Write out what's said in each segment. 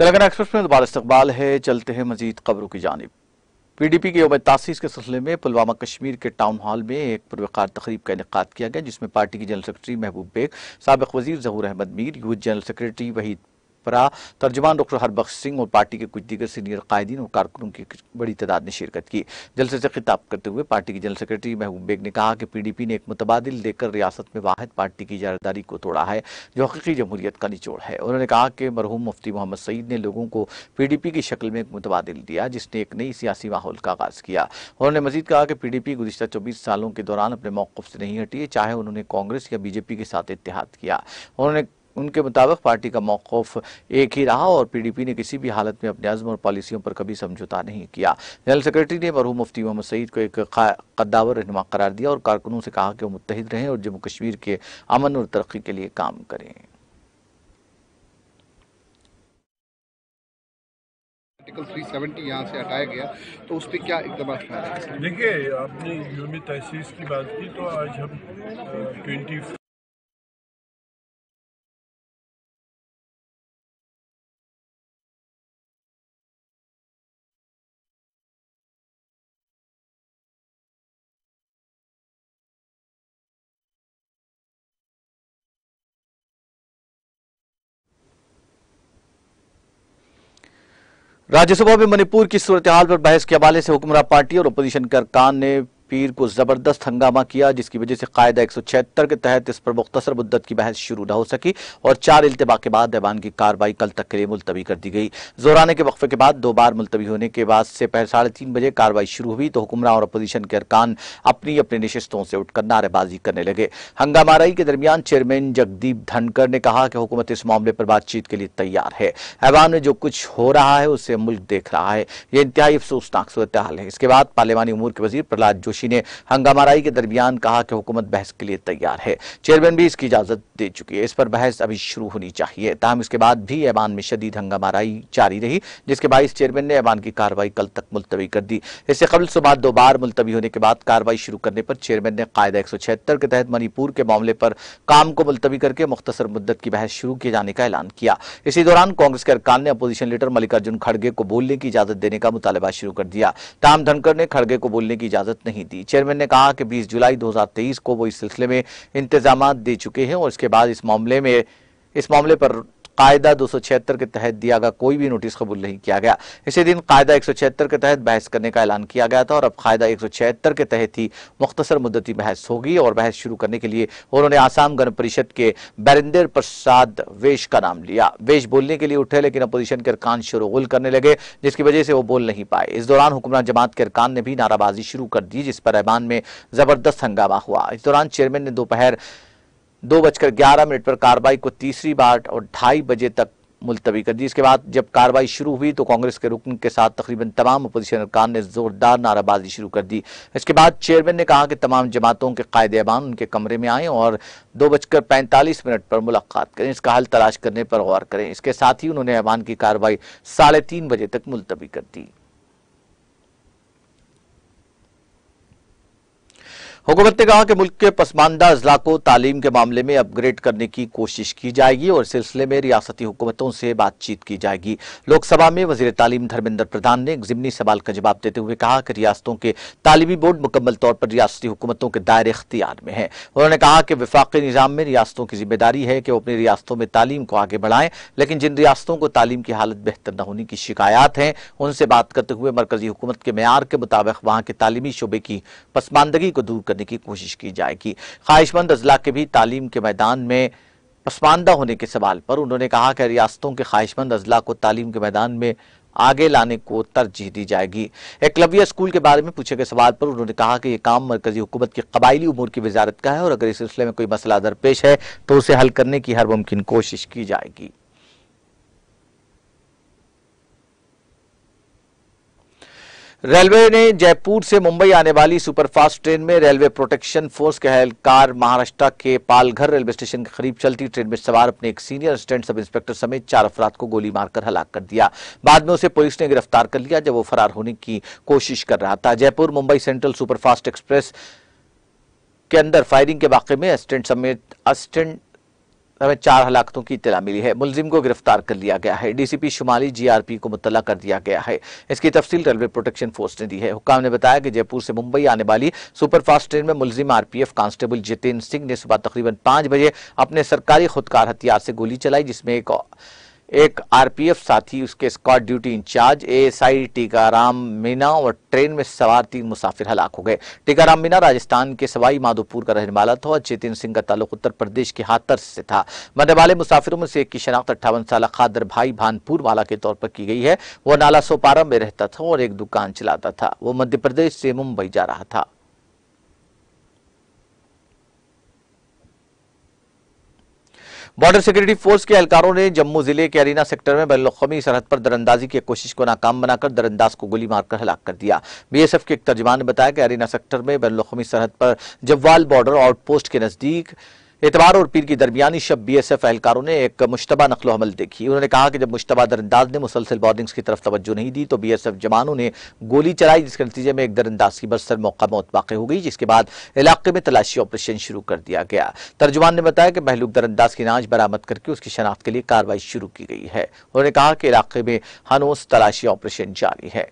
Telangana express में दोबारा तो इस्तकबाल है चलते हैं मजीद खबरों की जानब पीडीपी के योम तासीस के सिलसिले में पुलवामा कश्मीर के टाउन हॉल में एक पुरवकार तकरीब का इनका किया गया जिसमें पार्टी की जनरल सेक्रेटरी महबूब बेग सबक वजीर Zahoor Ahmad Mir youth general secretary Waheed सरबरा तर्जमान डॉक्टर हरबख्श सिंह और पार्टी के कुछ दीगर सीनियर कायदीन और कारकुनों की बड़ी तादाद ने शिरकत की जलसे से खिताब करते हुए पार्टी की जनरल सेक्रेटरी महबूब बेग ने कहा कि पीडीपी ने एक मुतबादिल देकर रियासत में वाहद पार्टी की जारदारी को तोड़ा है जो हकीकी जमहूरियत का निचोड़ है उन्होंने कहा कि मरहूम मुफ्ती मोहम्मद सईद ने लोगों को पी की शक्ल में एक मुतबादिल दिया जिसने एक नई सियासी माहौल का आगाज किया उन्होंने मजीद कहा कि पी गुजशत चौबीस सालों के दौरान अपने मौकफ से नहीं हटी चाहे उन्होंने कांग्रेस या बीजेपी के साथ इतिहाद किया उन्होंने उनके मुताबिक पार्टी का मौकफ एक ही रहा और पीडीपी ने किसी भी हालत में अपने आजम और पॉलिसियों पर कभी समझौता नहीं किया जनरल सेक्रेटरी ने मरहूम मुफ्ती मोहम्मद सईद को एक कद्दावर रहनुमा करार दिया और कारकुनों से कहा कि वो मुतहद रहें और जम्मू कश्मीर के अमन और तरक्की के लिए काम करें आर्टिकल 370 यहाँ से हटाया गया तो उस पर क्या इकदाम देखिए आपने तहसीस की बात की तो आज हम ट्वेंटी राज्यसभा में मणिपुर की सूरत हाल पर बहस के हवाले से हुक्मरान पार्टी और अपोजिशन कान ने पीर को ज़बरदस्त हंगामा किया जिसकी वजह से कायदा एक सौ छिहत्तर के तहत इस पर मुख्तर मुद्दत की बहस शुरू न हो सकी और चार इल्तबा के बाद ऐवान की कार्रवाई कल तक के लिए मुलतवी कर दी गई जोराने के वक्फे के बाद दो बार मुलतवी होने के बाद से पहले साढ़े तीन बजे कार्रवाई शुरू हुई तो हुक्मरान और अपोजिशन के अरकान अपनी अपनी नशस्तों से उठकर नारेबाजी करने लगे हंगामाराई के दरमियान चेयरमैन जगदीप धनकर ने कहा कि हुकूमत इस मामले पर बातचीत के लिए तैयार है ऐवान में जो कुछ हो रहा है उसे मुल्क देख रहा है यह इंतहाई अफसोसनाक सूरत हाल है इसके बाद पार्लियामानी उमूर के वजीर प्रहलाद जोशी कुरैशी ने हंगामाराई के दरमियान कहा कि हुकूमत बहस के लिए तैयार है चेयरमैन भी इसकी इजाजत दे चुकी है इस पर बहस अभी शुरू होनी चाहिए तहम इसके बाद भी ऐवान में शदीद हंगामाराई जारी रही जिसके बाईस चेयरमैन ने ऐवान की कार्रवाई कल तक मुलतवी कर दी इससे कबल सुबह दो बार मुलतवी होने के बाद कार्रवाई शुरू करने पर चेयरमैन ने कायदा एक सौ छिहत्तर के तहत मणिपुर के मामले पर काम को मुलतवी करके मुख्तर मुद्दत की बहस शुरू किए जाने का ऐलान किया इसी दौरान कांग्रेस के अरकान ने अपोजिशन लीडर मल्लिकार्जुन खड़गे को बोलने की इजाजत देने का मुतालबा शुरू कर दिया ताम धनकर ने खड़गे को बोलने की इजाजत नहीं दी चेयरमैन ने कहा कि 20 जुलाई 2023 को वो इस सिलसिले में इंतजाम दे चुके हैं और इसके बाद इस मामले में इस मामले पर कायदा दो के तहत दिया गया कोई भी नोटिस कबूल नहीं किया गया इसी दिन कायदा एक के तहत बहस करने का ऐलान किया गया था और अब कायदा एक के तहत ही मुख्तसर मुद्दती बहस होगी और बहस शुरू करने के लिए उन्होंने आसाम गण परिषद के बैरिंदर प्रसाद वेश का नाम लिया वेश बोलने के लिए उठे लेकिन अपोजिशन के अरकान शोरगुल करने लगे जिसकी वजह से वो बोल नहीं पाए इस दौरान हुक्मरान जमात के अरकान ने भी नाराबाजी शुरू कर दी जिस पर ऐबान में जबरदस्त हंगामा हुआ इस दौरान चेयरमैन ने दोपहर दो बजकर ग्यारह मिनट पर कार्रवाई को तीसरी बार और ढाई बजे तक मुलतवी कर दी इसके बाद जब कार्रवाई शुरू हुई तो कांग्रेस के रुकन के साथ तकरीबन तमाम अपोजिशन अरकान ने जोरदार नाराबाजी शुरू कर दी इसके बाद चेयरमैन ने कहा कि तमाम जमातों के कायदे अबान उनके कमरे में आएँ और दो बजकर पैंतालीस मिनट पर मुलाकात करें इसका हल तलाश करने पर गौर करें इसके साथ ही उन्होंने अबान की कार्रवाई साढ़े तीन बजे तक मुलतवी कर दी हुकूमत ने कहा कि मुल्क के पसमानदा अजला को तालीम के मामले में अपग्रेड करने की कोशिश की जाएगी और सिलसिले में रियासती हुकूमतों से बातचीत की जाएगी लोकसभा में वजीर तालीम धर्मेंद्र प्रधान ने एक जिमनी सवाल का जवाब देते हुए कहा कि रियासतों के तालीमी बोर्ड मुकम्मल तौर पर रियासती हुकूमतों के दायरे अख्तियार में है उन्होंने कहा कि विफाकी निज़ाम में रियासतों की जिम्मेदारी है कि वो अपनी रियासतों में तालीम को आगे बढ़ाएं लेकिन जिन रियासतों को तालीम की हालत बेहतर न होने की शिकायत हैं उनसे बात करते हुए मरकजी हुकूमत के मैार के मुताबिक वहां के तालीमी शोबे की पसमानदगी को दूर करने की कोशिश की जाएगी ख्वाहिशमंद अजला के भी तालीम के मैदान में पसमानदा होने के सवाल पर उन्होंने कहा कि रियासतों के ख्वाहिशमंद अजला को तालीम के मैदान में आगे लाने को तरजीह दी जाएगी एकलव्य स्कूल के बारे में पूछे गए सवाल पर उन्होंने कहा कि यह काम मरकजी हुकूमत की कबायली उमूर की वजारत का है और अगर इस सिलसिले में कोई मसला दरपेश है तो उसे हल करने की हर मुमकिन कोशिश की जाएगी रेलवे ने जयपुर से मुंबई आने वाली सुपरफास्ट ट्रेन में रेलवे प्रोटेक्शन फोर्स के एहलकार महाराष्ट्र के पालघर रेलवे स्टेशन के करीब चलती ट्रेन में सवार अपने एक सीनियर असिस्टेंट सब इंस्पेक्टर समेत चार अफराद को गोली मारकर हलाक कर दिया बाद में उसे पुलिस ने गिरफ्तार कर लिया जब वो फरार होने की कोशिश कर रहा था Jaipur Mumbai central superfast express के अंदर फायरिंग के वाक़े में असिस्टेंट समेत असिस्टेंट में चार हलाकतों की इतला मिली है मुलजिम को गिरफ्तार कर लिया गया है डीसीपी शुमाली जीआरपी को मुतला कर दिया गया है इसकी तफसील रेलवे प्रोटेक्शन फोर्स ने दी है हुकाम ने बताया कि जयपुर से मुंबई आने वाली सुपरफास्ट ट्रेन में मुलजिम आरपीएफ कांस्टेबल जितेंद्र सिंह ने सुबह तकरीबन पांच बजे अपने सरकारी खुदकार हथियार से गोली चलाई जिसमें एक एक आरपीएफ साथी उसके escort duty incharge ASI Tikaram Meena और ट्रेन में सवार तीन मुसाफिर हलाक हो गए टीकाराम मीना राजस्थान के सवाई माधोपुर का रहने वाला था और चेतन सिंह का ताल्लुक उत्तर प्रदेश के हाथर से था मरने वाले मुसाफिरों में से एक की शनाख्त अट्ठावन साल खादर भाई भानपुर वाला के तौर पर की गई है वह नाला सोपारा में रहता था और एक दुकान चलाता था वो मध्य प्रदेश से मुंबई जा रहा था बॉर्डर सिक्योरिटी फोर्स के एहलकारों ने जम्मू जिले के अरीना सेक्टर में बैन सरहद पर दरअंदाजी की कोशिश को नाकाम बनाकर दरअंदाज को गोली मारकर हलाक कर दिया बीएसएफ के एक तर्जमान ने बताया कि अरीना सेक्टर में बैन सरहद पर जव्वाल बॉर्डर आउटपोस्ट के नजदीक इतवार और पीर की दरमियानी शब बी एस एफ एहलकारों ने एक मुशतबा नकलोहमल हमल देखी उन्होंने कहा कि जब मुशतबा दरअंदाज ने मुसलसल बॉर्डिंग्स की तरफ तवज्जो नहीं दी तो बी एस एफ जवानों ने गोली चलाई जिसके नतीजे में एक दरअंदाज की बरसर मौका मौत वाक़ हो गई जिसके बाद इलाके में तलाशी ऑपरेशन शुरू कर दिया गया तर्जुमान ने बताया कि महलूक दरअंदाज की नाच बरामद करके उसकी शनाख्त के लिए कार्रवाई शुरू की गई है उन्होंने कहा कि इलाके में हनोस तलाशी ऑपरेशन जारी है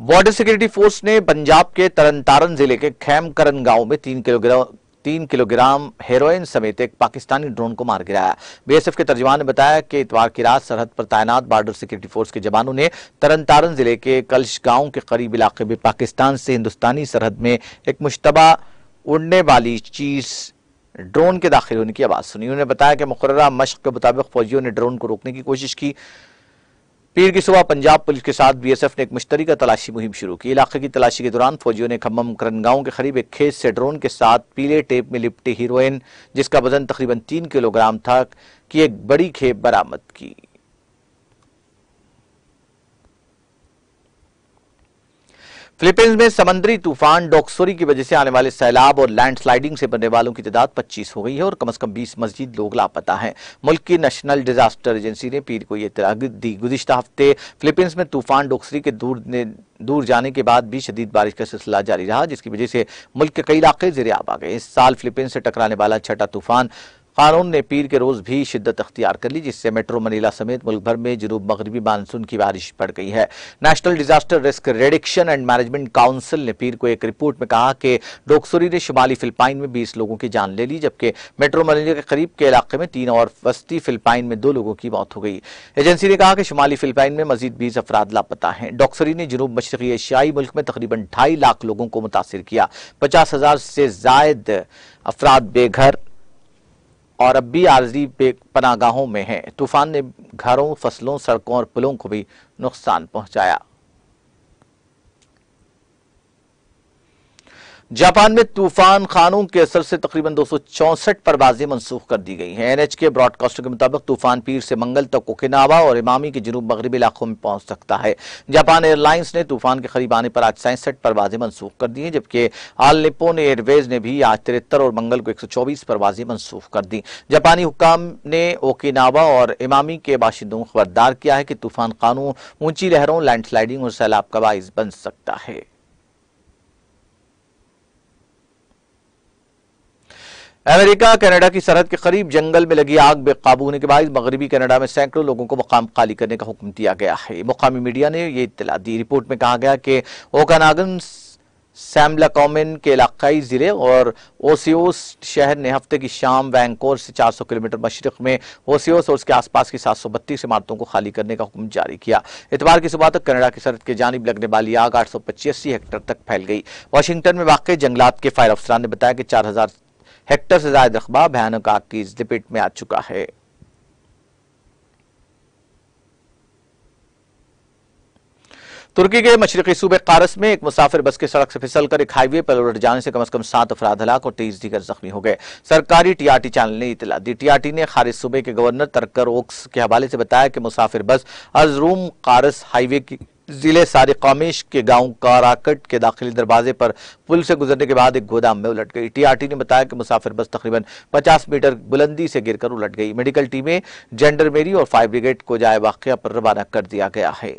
बॉर्डर सिक्योरिटी फोर्स ने पंजाब के तरन जिले के खैमकरन गांव में तीन किलोग्राम तीन किलोग्राम हेरोइन समेत एक पाकिस्तानी ड्रोन को मार गिराया बीएसएफ के तर्जमान ने बताया कि इतवार की रात सरहद पर तैनात बॉर्डर सिक्योरिटी फोर्स के जवानों ने तरन जिले के कलश गांव के करीब इलाके में पाकिस्तान से हिंदुस्तानी सरहद में एक मुशतबा उड़ने वाली चीज ड्रोन के दाखिल होने की आवाज़ सुनी उन्होंने बताया कि मुकर्रा मश्क के मुताबिक फौजियों ने ड्रोन को रोकने की कोशिश की पीर की सुबह पंजाब पुलिस के साथ बीएसएफ ने एक मुश्तरी का तलाशी मुहिम शुरू की इलाके की तलाशी के दौरान फौजियों ने खम्भम करन गांव के करीब एक खेत से ड्रोन के साथ पीले टेप में लिपटी हीरोइन जिसका वजन तकरीबन तीन किलोग्राम था की एक बड़ी खेप बरामद की फिलीपींस में समंदरी तूफान डॉक्सोरी की वजह से आने वाले सैलाब और लैंडस्लाइडिंग से बनने वालों की तादाद 25 हो गई है और कम से कम 20 मस्जिद लोग लापता हैं मुल्क की नेशनल डिजास्टर एजेंसी ने पीर को यह इतला दी गुजशत हफ्ते फिलीपींस में तूफान डॉक्सोरी के दूर ने दूर जाने के बाद भी शदीद बारिश का सिलसिला जारी रहा जिसकी वजह से मुल्क के कई इलाके आब आ गए इस साल फिलीपींस से टकराने वाला छठा तूफान कानून ने पीर के रोज भी शिद्दत अख्तियार कर ली जिससे मेट्रो मनीला समेत मुल्क भर में जनूब मगरबी मानसून की बारिश पड़ गई है national disaster risk reduction and management council ने पीर को एक रिपोर्ट में कहा कि डोक्सोरी ने शुमाली फिल्पाइन में बीस लोगों की जान ले ली जबकि मेट्रो मनीला के करीब के इलाके में तीन और वस्ती फिल्पाइन में दो लोगों की मौत हो गई एजेंसी ने कहा कि शुमाली फिल्पाइन में मजीद बीस अफराद लापता है डॉक्सरी ने जनूब मशरकी एशियाई मुल्क में तकरीबन ढाई लाख लोगों को मुतासर किया पचास हजार से जायद अफराद बेघर और अब भी आर्जी पनागाहों में हैं तूफान ने घरों फसलों सड़कों और पुलों को भी नुकसान पहुंचाया जापान में तूफान खानों के असर से तकरीबन दो सौ चौसठ परवाजें मनसूख कर दी गई हैं एनएच के ब्रॉडकास्टर के मुताबिक तूफान पीर से मंगल तक ओकिनावा और इमामी के जनूब मगरबी इलाकों में पहुंच सकता है जापान एयरलाइंस ने तूफान के करीब आने पर आज सैंसठ परवाजें मनसूख कर दी हैं जबकि आल निपोन एयरवेज ने भी आज तिरहत्तर और मंगल को एक सौ चौबीस परवाजें मनसूख कर दी जापानी हुकाम ने ओकिनावा और इमामी के बाशिंदों को खबरदार किया है कि तूफान खानों ऊंची लहरों लैंडस्लाइडिंग और सैलाब का बाइस बन सकता है अमेरिका कनाडा की सरहद के करीब जंगल में लगी आग बेकाबू होने के बाद मगरबी कनाडा में सैकड़ों लोगों को मकाम खाली करने का हुक्म दिया गया है मुकामी मीडिया ने यह इतला दी रिपोर्ट में कहा गया कि ओकानागन सैमला कॉमिन के इलाकई ज़िले और ओसियोस शहर ने हफ्ते की शाम वैंकोर से 400 किलोमीटर मशरक में ओसियोस और उसके आसपास की सात सौ बत्तीस इमारतों को खाली करने का हुक्म जारी किया इतवार की सुबह तक कनाडा की सरहद के जानब लगने वाली आग आठ सौ पचासी हेक्टर तक फैल गई वाशिंगटन में वाक़ जंगलात के फायर अफसरान ने बताया कि चार हजार हेक्टर से ज्यादा रकबा भयानक आग की लिपिट में आ चुका है तुर्की के मशरकी सूबे कारस में एक मुसाफिर बस के सड़क से फिसल कर एक हाईवे पर उलट जाने से कम अज कम सात अफराध हलाक और तेईस दीगर जख्मी हो गए सरकारी टीआरटी चैनल ने इतला दी टीआरटी ने खारिज सूबे के गवर्नर तरकर ओक्स के हवाले से बताया कि मुसाफिर बस अजरूम कारस हाईवे की जिले सारी कौमिश के गांव काराकट के दाखिली दरवाजे पर पुल से गुजरने के बाद एक गोदाम में उलट गई टीआरटी ने बताया कि मुसाफिर बस तकरीबन 50 मीटर बुलंदी से गिरकर उलट गई मेडिकल टीमें जेंडरमेरी और फायर ब्रिगेड को जाए वाक़ पर रवाना कर दिया गया है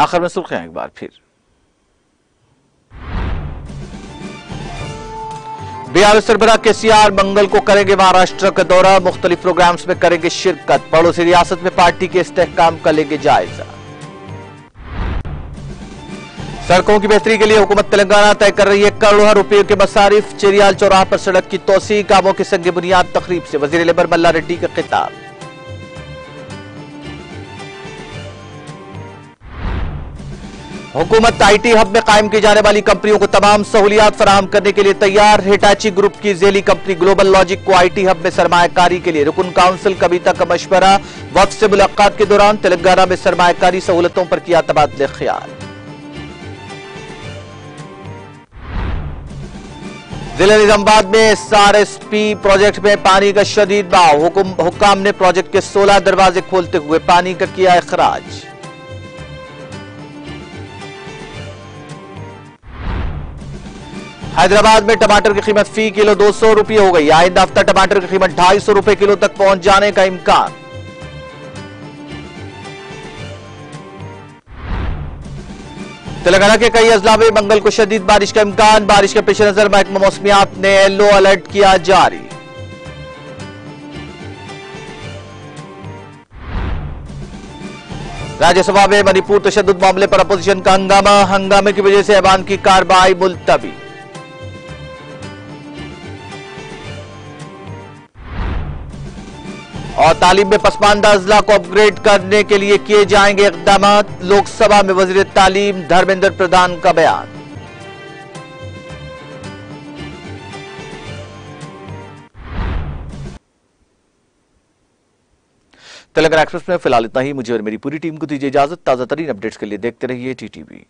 आखिर में सुर्खियां एक बार फिर बिहार सरबरा के सीआर मंगल को करेंगे महाराष्ट्र का दौरा मुख्तलिफ प्रोग्राम्स में करेंगे शिरकत पड़ोसी रियासत में पार्टी के इस्तेकाम का लेंगे जायजा सड़कों की बेहतरी के लिए हुकूमत तेलंगाना तय कर रही है करोड़ों रुपये के मसारिफ चेरियाल चौराह पर सड़क की तोसी कामों की संग बुनियाद तकरीब से वजीर लेबर मल्ला रेड्डी का खिताब हुकूमत आईटी हब में कायम की जाने वाली कंपनियों को तमाम सहूलियात फराहम करने के लिए तैयार हिटाची ग्रुप की जेली कंपनी ग्लोबल लॉजिक को आईटी हब में सरमाकारी के लिए रुकन काउंसिल कविता का मशवरा वक्त से मुलाकात के दौरान तेलंगाना में सरमाकारी सहूलतों पर किया तबादले ख्याल जिले निजामबाद में S R S P project में पानी का शदीद बहाव हुकाम ने प्रोजेक्ट के सोलह दरवाजे खोलते हुए पानी का किया अखराज हैदराबाद में टमाटर की कीमत फी किलो दो सौ रुपये हो गई आइंदा हफ्ता टमाटर की कीमत ढाई सौ रुपये किलो तक पहुंच जाने का इम्कान तेलंगाना के कई अजला में मंगल को शदीद बारिश का इम्कान बारिश के पेश नजर महकमा मौसमियात ने येलो अलर्ट किया जारी राज्यसभा में मणिपुर तशद मामले पर अपोजिशन का हंगामा हंगामे की वजह से ऐवान की कार्रवाई मुलतवी और तालीम में पसमानदा अजला को अपग्रेड करने के लिए किए जाएंगे इकदाम लोकसभा में वजीर तालीम धर्मेंद्र प्रधान का बयान तेलंगाना एक्सप्रेस में फिलहाल इतना ही मुझे और मेरी पूरी टीम को दीजिए इजाजत ताजा तरीन अपडेट्स के लिए देखते रहिए टीटीवी